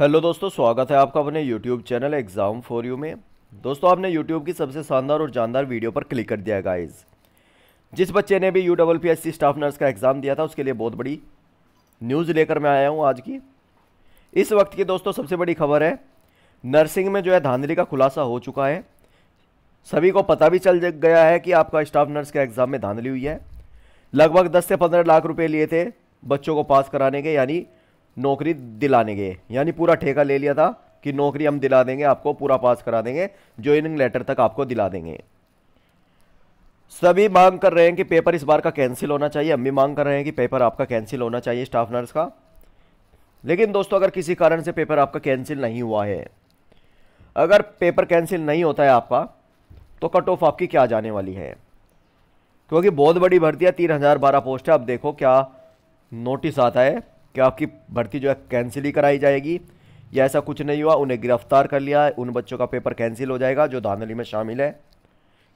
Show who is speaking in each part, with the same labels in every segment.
Speaker 1: hello दोस्तों स्वागत है आपका अपने YouTube channel exam for you में दोस्तों आपने यूट्यूब की सबसे शानदार और जानदार वीडियो पर क्लिक कर दिया गाइज जिस बच्चे ने भी U double P S C staff nurse का एग्ज़ाम दिया था उसके लिए बहुत बड़ी न्यूज़ लेकर मैं आया हूँ आज की इस वक्त की दोस्तों सबसे बड़ी खबर है नर्सिंग में जो है धांधली का खुलासा हो चुका है सभी को पता भी चल गया है कि आपका स्टाफ नर्स के एग्ज़ाम में धांधली हुई है लगभग दस से पंद्रह लाख रुपये लिए थे बच्चों को पास कराने के यानी नौकरी दिलाने गए यानी पूरा ठेका ले लिया था कि नौकरी हम दिला देंगे आपको पूरा पास करा देंगे ज्वाइनिंग लेटर तक आपको दिला देंगे सभी मांग कर रहे हैं कि पेपर इस बार का कैंसिल होना चाहिए हम भी मांग कर रहे हैं कि पेपर आपका कैंसिल होना चाहिए स्टाफ नर्स का लेकिन दोस्तों अगर किसी कारण से पेपर आपका कैंसिल नहीं हुआ है अगर पेपर कैंसिल नहीं होता है आपका तो कट ऑफ आपकी क्या जाने वाली है क्योंकि बहुत बड़ी भर्ती है तीन हज़ार बारह पोस्ट है अब देखो क्या नोटिस आता है कि आपकी भर्ती जो है कैंसिल ही कराई जाएगी या ऐसा कुछ नहीं हुआ उन्हें गिरफ्तार कर लिया उन बच्चों का पेपर कैंसिल हो जाएगा जो धांधली में शामिल है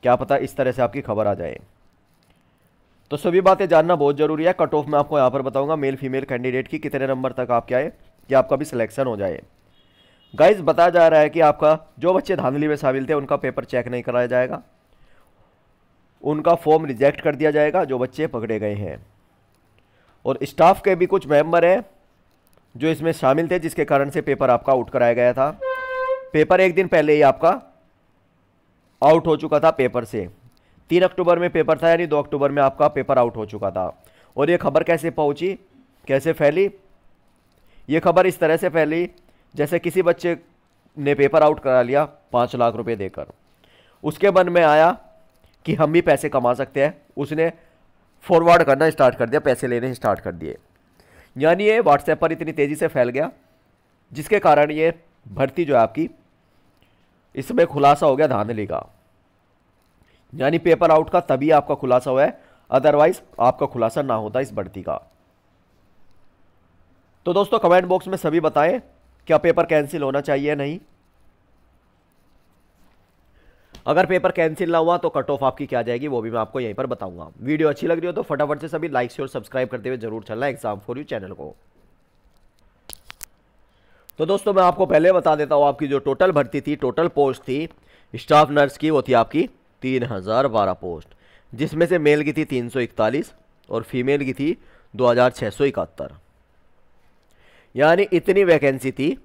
Speaker 1: क्या पता इस तरह से आपकी खबर आ जाए तो सभी बातें जानना बहुत ज़रूरी है कट ऑफ में आपको यहाँ पर बताऊँगा मेल फीमेल कैंडिडेट की कितने नंबर तक आपके आए कि आपका भी सिलेक्शन हो जाए गाइज बताया जा रहा है कि आपका जो बच्चे धांधली में शामिल थे उनका पेपर चेक नहीं कराया जाएगा उनका फॉर्म रिजेक्ट कर दिया जाएगा जो बच्चे पकड़े गए हैं और स्टाफ के भी कुछ मेंबर हैं जो इसमें शामिल थे जिसके कारण से पेपर आपका आउट कराया गया था पेपर एक दिन पहले ही आपका आउट हो चुका था पेपर से तीन अक्टूबर में पेपर था यानी दो अक्टूबर में आपका पेपर आउट हो चुका था और ये खबर कैसे पहुंची कैसे फैली ये खबर इस तरह से फैली जैसे किसी बच्चे ने पेपर आउट करा लिया पाँच लाख रुपए देकर उसके मन में आया कि हम भी पैसे कमा सकते हैं उसने फॉरवर्ड करना स्टार्ट कर दिया पैसे लेने स्टार्ट कर दिए यानी ये व्हाट्सएप पर इतनी तेज़ी से फैल गया जिसके कारण ये भर्ती जो है आपकी इसमें खुलासा हो गया धांधली का यानी पेपर आउट का तभी आपका खुलासा हुआ है अदरवाइज आपका खुलासा ना होता इस भर्ती का तो दोस्तों कमेंट बॉक्स में सभी बताएं क्या पेपर कैंसिल होना चाहिए नहीं अगर पेपर कैंसिल ना हुआ तो कट ऑफ आपकी क्या जाएगी वो भी मैं आपको यहीं पर बताऊंगा वीडियो अच्छी लग रही हो तो फटाफट से सभी लाइक शेयर सब्सक्राइब करते हुए जरूर चलना एग्जाम फॉर यू चैनल को तो दोस्तों मैं आपको पहले बता देता हूँ आपकी जो टोटल भर्ती थी टोटल पोस्ट थी स्टाफ नर्स की वो थी आपकी तीन हज़ार बारह पोस्ट जिसमें से मेल की थी तीन सौ इकतालीस और फीमेल की थी दो हज़ार छः सौ इकहत्तर यानी इतनी वैकेंसी थी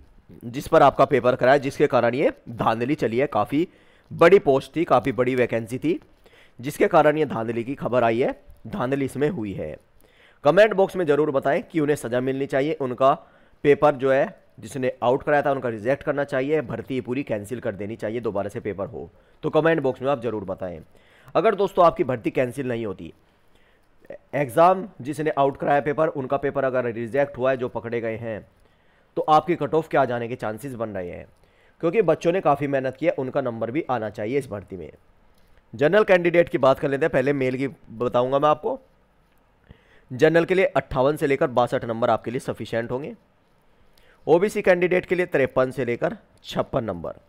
Speaker 1: जिस पर आपका पेपर कराया जिसके कारण ये धांधली चली है काफ़ी बड़ी पोस्ट थी काफ़ी बड़ी वैकेंसी थी जिसके कारण ये धांधली की खबर आई है धांधली इसमें हुई है कमेंट बॉक्स में ज़रूर बताएं कि उन्हें सज़ा मिलनी चाहिए उनका पेपर जो है जिसने आउट कराया था उनका रिजेक्ट करना चाहिए भर्ती पूरी कैंसिल कर देनी चाहिए दोबारा से पेपर हो तो कमेंट बॉक्स में आप ज़रूर बताएं अगर दोस्तों आपकी भर्ती कैंसिल नहीं होती एग्ज़ाम जिसने आउट कराया पेपर उनका पेपर अगर रिजेक्ट हुआ है जो पकड़े गए हैं तो आपकी कट ऑफ क्या जाने के चांसेस बन रहे हैं क्योंकि बच्चों ने काफ़ी मेहनत किया उनका नंबर भी आना चाहिए इस भर्ती में जनरल कैंडिडेट की बात कर लेते हैं पहले मेल की बताऊंगा मैं आपको जनरल के लिए अट्ठावन से लेकर बासठ नंबर आपके लिए सफिशेंट होंगे ओबीसी कैंडिडेट के लिए तिरपन से लेकर छप्पन नंबर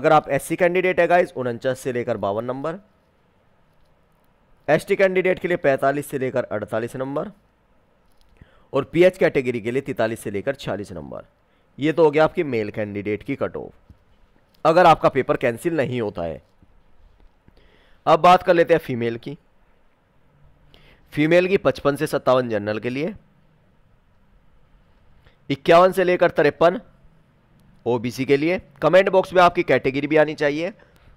Speaker 1: अगर आप एससी कैंडिडेट है गाइज उनचास से लेकर बावन नंबर एसटी कैंडिडेट के लिए पैंतालीस से लेकर अड़तालीस नंबर और पीएच कैटेगरी के लिए तैतालीस से लेकर छियालीस नंबर ये तो हो गया आपकी मेल कैंडिडेट की कट ऑफ अगर आपका पेपर कैंसिल नहीं होता है अब बात कर लेते हैं फीमेल की फीमेल की पचपन से सत्तावन जनरल के लिए इक्यावन से लेकर तिरपन ओबीसी के लिए कमेंट बॉक्स में आपकी कैटेगरी भी आनी चाहिए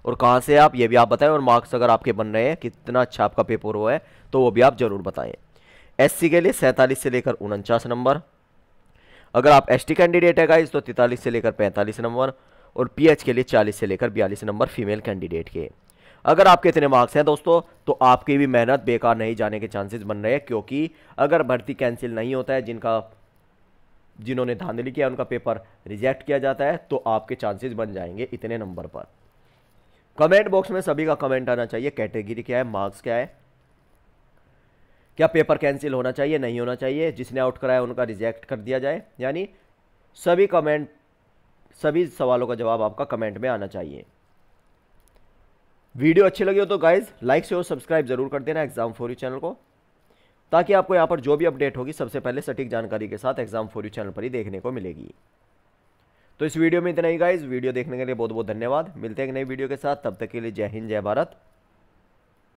Speaker 1: और कहां से आप ये भी आप बताएं और मार्क्स अगर आपके बन रहे हैं कितना अच्छा आपका पेपर हुआ है तो वो भी आप ज़रूर बताएं एससी के लिए सैंतालीस से लेकर उनचास नंबर अगर आप एस कैंडिडेट है गाइज तो तैतालीस से लेकर पैंतालीस नंबर और पी के लिए चालीस से लेकर बयालीस नंबर फीमेल कैंडिडेट के अगर आपके इतने मार्क्स हैं दोस्तों तो आपकी भी मेहनत बेकार नहीं जाने के चांसेस बन रहे हैं क्योंकि अगर भर्ती कैंसिल नहीं होता है जिनका जिन्होंने धांधली किया उनका पेपर रिजेक्ट किया जाता है तो आपके चांसेस बन जाएंगे इतने नंबर पर कमेंट बॉक्स में सभी का कमेंट आना चाहिए कैटेगरी क्या है मार्क्स क्या है क्या पेपर कैंसिल होना चाहिए नहीं होना चाहिए जिसने आउट कराया उनका रिजेक्ट कर दिया जाए यानी सभी कमेंट सभी सवालों का जवाब आपका कमेंट में आना चाहिए वीडियो अच्छी लगी हो तो गाइज लाइक से और सब्सक्राइब जरूर कर देना एग्जाम फॉर यू चैनल को ताकि आपको यहाँ पर जो भी अपडेट होगी सबसे पहले सटीक जानकारी के साथ एग्जाम फॉर यू चैनल पर ही देखने को मिलेगी तो इस वीडियो में इतना ही गाइज वीडियो देखने के लिए बहुत बहुत धन्यवाद मिलते हैं एक नई वीडियो के साथ तब तक के लिए जय हिंद जय भारत